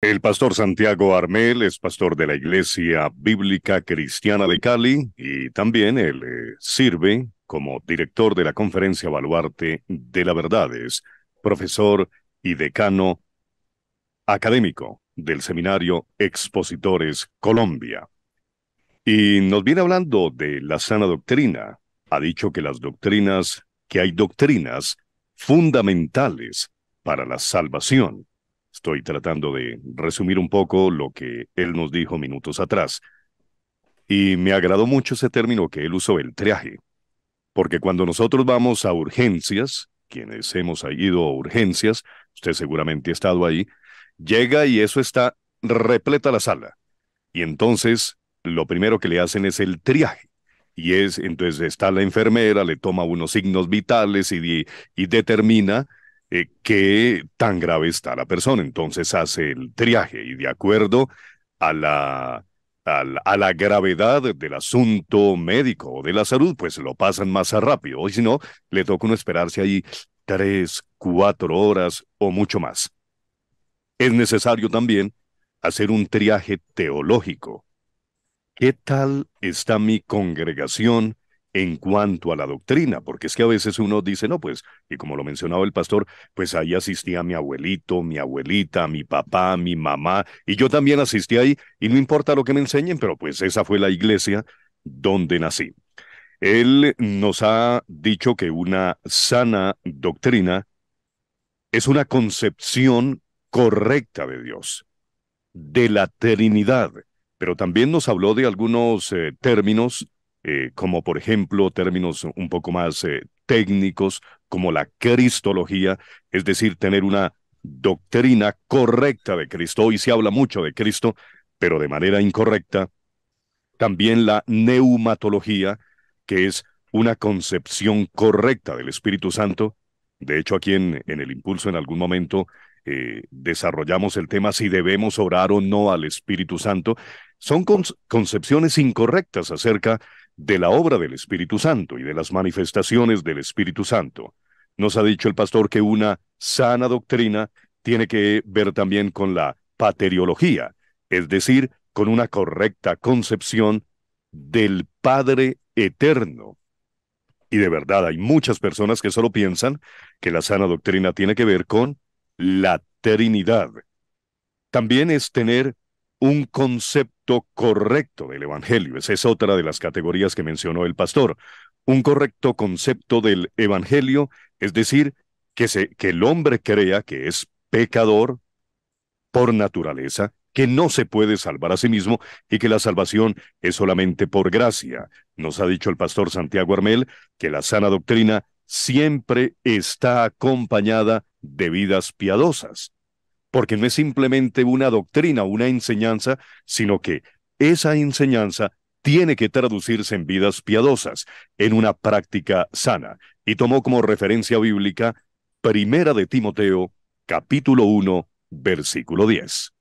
El pastor Santiago Armel es pastor de la Iglesia Bíblica Cristiana de Cali y también él eh, sirve como director de la Conferencia Baluarte de la Verdades, profesor y decano académico del Seminario Expositores Colombia. Y nos viene hablando de la sana doctrina. Ha dicho que las doctrinas, que hay doctrinas fundamentales para la salvación Estoy tratando de resumir un poco lo que él nos dijo minutos atrás. Y me agradó mucho ese término que él usó, el triaje, porque cuando nosotros vamos a urgencias, quienes hemos ido a urgencias, usted seguramente ha estado ahí, llega y eso está repleta la sala. Y entonces lo primero que le hacen es el triaje. Y es, entonces está la enfermera, le toma unos signos vitales y, y determina eh, qué tan grave está la persona. Entonces hace el triaje y de acuerdo a la, a la, gravedad del asunto médico o de la salud, pues lo pasan más rápido. Y si no, le toca uno esperarse ahí tres, cuatro horas o mucho más. Es necesario también hacer un triaje teológico. ¿Qué tal está mi congregación en cuanto a la doctrina, porque es que a veces uno dice, no, pues, y como lo mencionaba el pastor, pues ahí asistía mi abuelito, mi abuelita, mi papá, mi mamá, y yo también asistí ahí, y no importa lo que me enseñen, pero pues esa fue la iglesia donde nací. Él nos ha dicho que una sana doctrina es una concepción correcta de Dios, de la Trinidad, pero también nos habló de algunos eh, términos eh, como por ejemplo términos un poco más eh, técnicos, como la cristología, es decir, tener una doctrina correcta de Cristo. Hoy se habla mucho de Cristo, pero de manera incorrecta. También la neumatología, que es una concepción correcta del Espíritu Santo. De hecho, aquí en, el impulso en algún momento eh, desarrollamos el tema si debemos orar o no al Espíritu Santo. Son concepciones incorrectas acerca de la obra del Espíritu Santo y de las manifestaciones del Espíritu Santo. Nos ha dicho el pastor que una sana doctrina tiene que ver también con la pateriología, es decir, con una correcta concepción del Padre Eterno. Y de verdad hay muchas personas que solo piensan que la sana doctrina tiene que ver con la Trinidad. También es tener un concepto correcto del Evangelio. Esa es otra de las categorías que mencionó el pastor. Un correcto concepto del Evangelio, es decir, que, que el hombre crea que es pecador por naturaleza, que no se puede salvar a sí mismo y que la salvación es solamente por gracia. Nos ha dicho el pastor Santiago Armel que la sana doctrina siempre está acompañada de vidas piadosas porque no es simplemente una doctrina, una enseñanza, sino que esa enseñanza tiene que traducirse en vidas piadosas, en una práctica sana. Y tomó como referencia bíblica Primera de Timoteo, capítulo 1, versículo 10.